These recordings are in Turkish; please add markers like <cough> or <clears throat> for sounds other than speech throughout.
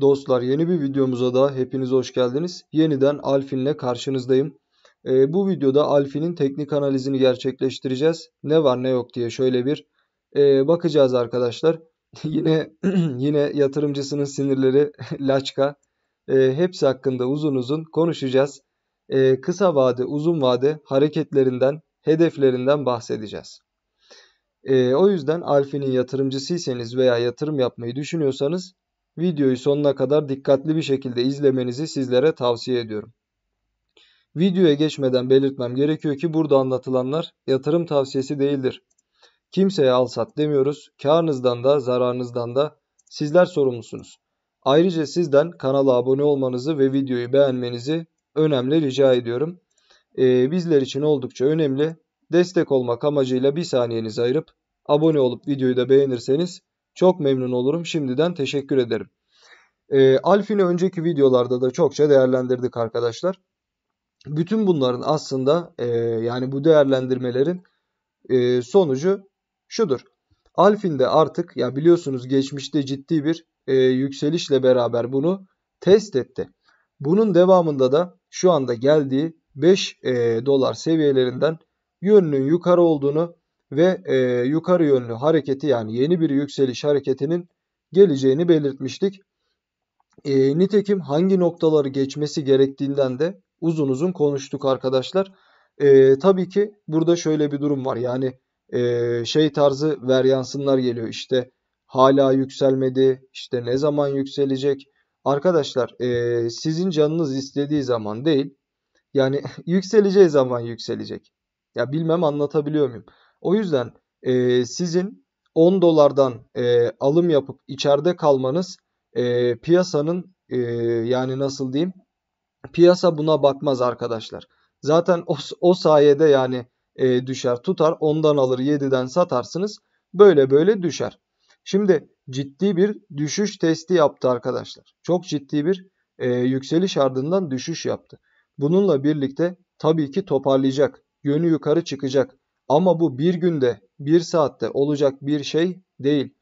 Dostlar yeni bir videomuza da hepiniz hoş geldiniz. Yeniden Alfin'le karşınızdayım. E, bu videoda Alfin'in teknik analizini gerçekleştireceğiz. Ne var ne yok diye şöyle bir e, bakacağız arkadaşlar. <laughs> yine <clears throat> yine yatırımcısının sinirleri <laughs> laçka. E, hepsi hakkında uzun uzun konuşacağız. E, kısa vade, uzun vade hareketlerinden, hedeflerinden bahsedeceğiz. E, o yüzden Alfin'in yatırımcısıysanız veya yatırım yapmayı düşünüyorsanız Videoyu sonuna kadar dikkatli bir şekilde izlemenizi sizlere tavsiye ediyorum. Videoya geçmeden belirtmem gerekiyor ki burada anlatılanlar yatırım tavsiyesi değildir. Kimseye al sat demiyoruz. Karınızdan da zararınızdan da sizler sorumlusunuz. Ayrıca sizden kanala abone olmanızı ve videoyu beğenmenizi önemli rica ediyorum. Ee, bizler için oldukça önemli. Destek olmak amacıyla bir saniyenizi ayırıp abone olup videoyu da beğenirseniz çok memnun olurum. Şimdiden teşekkür ederim. E, Alfin'i önceki videolarda da çokça değerlendirdik arkadaşlar. Bütün bunların aslında e, yani bu değerlendirmelerin e, sonucu şudur. Alfin'de artık ya biliyorsunuz geçmişte ciddi bir e, yükselişle beraber bunu test etti. Bunun devamında da şu anda geldiği 5 e, dolar seviyelerinden yönünün yukarı olduğunu ve e, yukarı yönlü hareketi yani yeni bir yükseliş hareketinin geleceğini belirtmiştik. E, nitekim hangi noktaları geçmesi gerektiğinden de uzun uzun konuştuk arkadaşlar. E, tabii ki burada şöyle bir durum var yani e, şey tarzı varyansınlar geliyor işte hala yükselmedi işte ne zaman yükselecek. Arkadaşlar e, sizin canınız istediği zaman değil yani <laughs> yükseleceği zaman yükselecek. Ya bilmem anlatabiliyor muyum? O yüzden e, sizin 10 dolardan e, alım yapıp içeride kalmanız e, piyasanın e, yani nasıl diyeyim piyasa buna bakmaz arkadaşlar. Zaten o, o sayede yani e, düşer tutar ondan alır 7'den satarsınız böyle böyle düşer. Şimdi ciddi bir düşüş testi yaptı arkadaşlar. Çok ciddi bir e, yükseliş ardından düşüş yaptı. Bununla birlikte tabii ki toparlayacak. Yönü yukarı çıkacak. Ama bu bir günde, bir saatte olacak bir şey değil.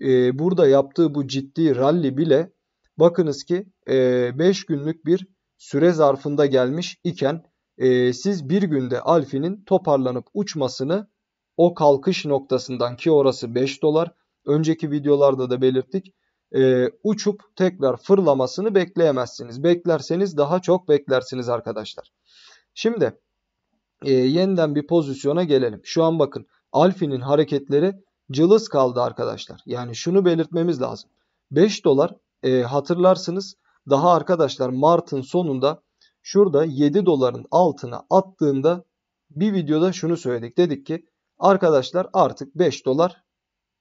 Ee, burada yaptığı bu ciddi rally bile bakınız ki 5 e, günlük bir süre zarfında gelmiş iken e, siz bir günde Alfi'nin toparlanıp uçmasını o kalkış noktasından ki orası 5 dolar önceki videolarda da belirttik e, uçup tekrar fırlamasını bekleyemezsiniz. Beklerseniz daha çok beklersiniz arkadaşlar. Şimdi e, yeniden bir pozisyona gelelim. Şu an bakın Alfi'nin hareketleri cılız kaldı arkadaşlar. Yani şunu belirtmemiz lazım. 5 dolar e, hatırlarsınız daha arkadaşlar Mart'ın sonunda şurada 7 doların altına attığında bir videoda şunu söyledik. Dedik ki arkadaşlar artık 5 dolar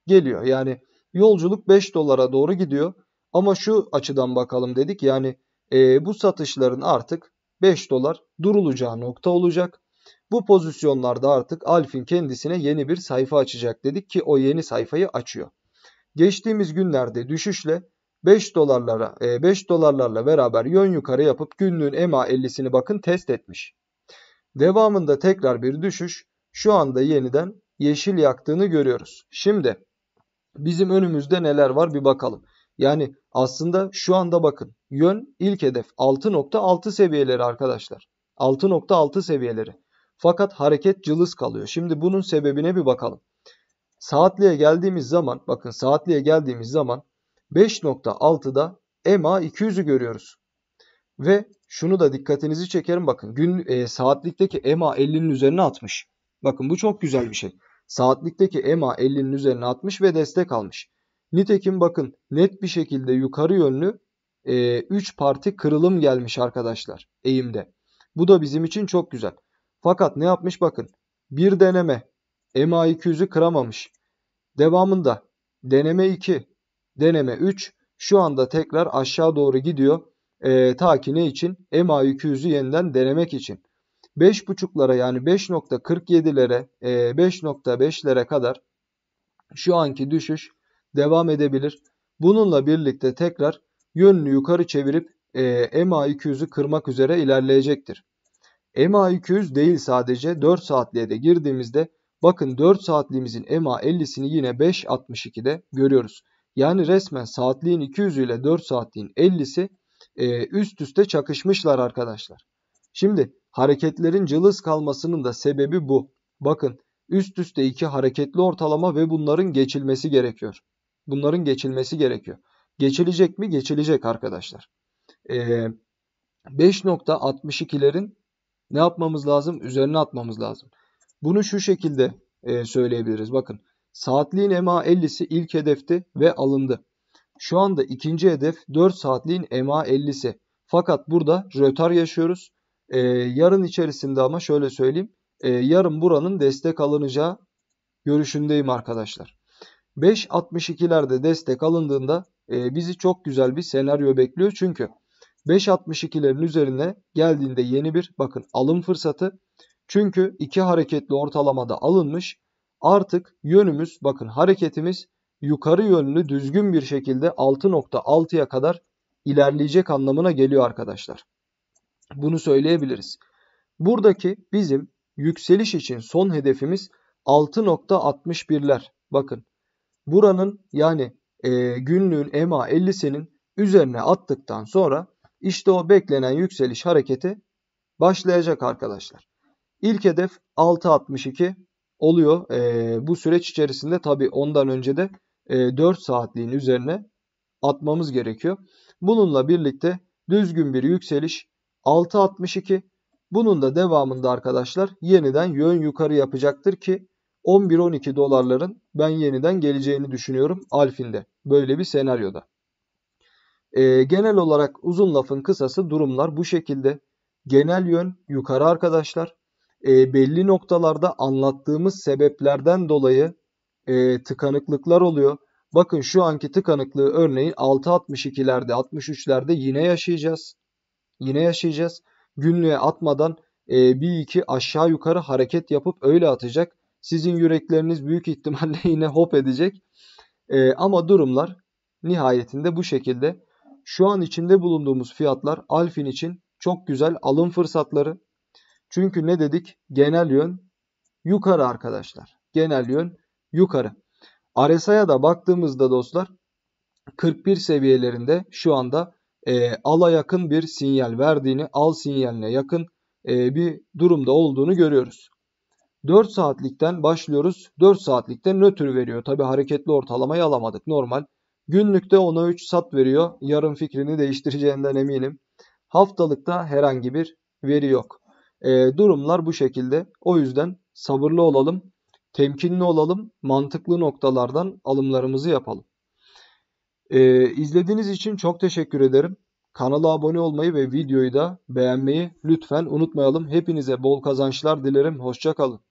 geliyor. Yani yolculuk 5 dolara doğru gidiyor. Ama şu açıdan bakalım dedik. Yani e, bu satışların artık 5 dolar durulacağı nokta olacak. Bu pozisyonlarda artık Alf'in kendisine yeni bir sayfa açacak dedik ki o yeni sayfayı açıyor. Geçtiğimiz günlerde düşüşle 5 dolarlara 5 e, dolarlarla beraber yön yukarı yapıp günlüğün EMA 50'sini bakın test etmiş. Devamında tekrar bir düşüş. Şu anda yeniden yeşil yaktığını görüyoruz. Şimdi bizim önümüzde neler var bir bakalım. Yani aslında şu anda bakın yön ilk hedef 6.6 seviyeleri arkadaşlar. 6.6 seviyeleri. Fakat hareket cılız kalıyor. Şimdi bunun sebebine bir bakalım. Saatliğe geldiğimiz zaman bakın saatliğe geldiğimiz zaman 5.6'da EMA 200'ü görüyoruz. Ve şunu da dikkatinizi çekerim bakın gün e, saatlikteki EMA 50'nin üzerine atmış. Bakın bu çok güzel bir şey. Saatlikteki EMA 50'nin üzerine atmış ve destek almış. Nitekim bakın net bir şekilde yukarı yönlü 3 e, parti kırılım gelmiş arkadaşlar eğimde. Bu da bizim için çok güzel. Fakat ne yapmış bakın. Bir deneme. MA200'ü kıramamış. Devamında deneme 2, deneme 3 şu anda tekrar aşağı doğru gidiyor. E, ta ki ne için? MA200'ü yeniden denemek için. 5.5'lara yani 5.47'lere, e, 5.5'lere kadar şu anki düşüş devam edebilir. Bununla birlikte tekrar yönünü yukarı çevirip e, MA200'ü kırmak üzere ilerleyecektir. EMA 200 değil sadece 4 saatliğe de girdiğimizde bakın 4 saatliğimizin EMA 50'sini yine 5.62'de görüyoruz. Yani resmen saatliğin 200 ile 4 saatliğin 50'si e, üst üste çakışmışlar arkadaşlar. Şimdi hareketlerin cılız kalmasının da sebebi bu. Bakın üst üste iki hareketli ortalama ve bunların geçilmesi gerekiyor. Bunların geçilmesi gerekiyor. Geçilecek mi? Geçilecek arkadaşlar. Ee, 5.62'lerin ne yapmamız lazım? Üzerine atmamız lazım. Bunu şu şekilde e, söyleyebiliriz. Bakın saatliğin EMa 50si ilk hedefti ve alındı. Şu anda ikinci hedef 4 saatliğin EMa 50si Fakat burada rötar yaşıyoruz. E, yarın içerisinde ama şöyle söyleyeyim. E, yarın buranın destek alınacağı görüşündeyim arkadaşlar. 5.62'lerde destek alındığında e, bizi çok güzel bir senaryo bekliyor. Çünkü 5.62'lerin üzerine geldiğinde yeni bir bakın alım fırsatı. Çünkü iki hareketli ortalamada alınmış. Artık yönümüz bakın hareketimiz yukarı yönlü düzgün bir şekilde 6.6'ya kadar ilerleyecek anlamına geliyor arkadaşlar. Bunu söyleyebiliriz. Buradaki bizim yükseliş için son hedefimiz 6.61'ler. Bakın buranın yani e, günlüğün EMA 50'sinin üzerine attıktan sonra işte o beklenen yükseliş hareketi başlayacak arkadaşlar. İlk hedef 6.62 oluyor. E, bu süreç içerisinde tabi ondan önce de e, 4 saatliğin üzerine atmamız gerekiyor. Bununla birlikte düzgün bir yükseliş 6.62 bunun da devamında arkadaşlar yeniden yön yukarı yapacaktır ki 11-12 dolarların ben yeniden geleceğini düşünüyorum Alfin'de böyle bir senaryoda. E, genel olarak uzun lafın kısası durumlar bu şekilde. Genel yön yukarı arkadaşlar. E, belli noktalarda anlattığımız sebeplerden dolayı e, tıkanıklıklar oluyor. Bakın şu anki tıkanıklığı örneğin 6.62'lerde 63'lerde yine yaşayacağız. Yine yaşayacağız. Günlüğe atmadan e, bir iki aşağı yukarı hareket yapıp öyle atacak. Sizin yürekleriniz büyük ihtimalle <laughs> yine hop edecek. E, ama durumlar nihayetinde bu şekilde şu an içinde bulunduğumuz fiyatlar Alfin için çok güzel alım fırsatları. Çünkü ne dedik? Genel yön yukarı arkadaşlar. Genel yön yukarı. RSI'ye da baktığımızda dostlar 41 seviyelerinde şu anda e, ala yakın bir sinyal verdiğini, al sinyaline yakın e, bir durumda olduğunu görüyoruz. 4 saatlikten başlıyoruz. 4 saatlikte nötr veriyor. Tabi hareketli ortalamayı alamadık. Normal Günlükte ona 3 sat veriyor. Yarın fikrini değiştireceğinden eminim. Haftalıkta herhangi bir veri yok. E, durumlar bu şekilde. O yüzden sabırlı olalım, temkinli olalım, mantıklı noktalardan alımlarımızı yapalım. E, izlediğiniz için çok teşekkür ederim. Kanala abone olmayı ve videoyu da beğenmeyi lütfen unutmayalım. Hepinize bol kazançlar dilerim. Hoşçakalın.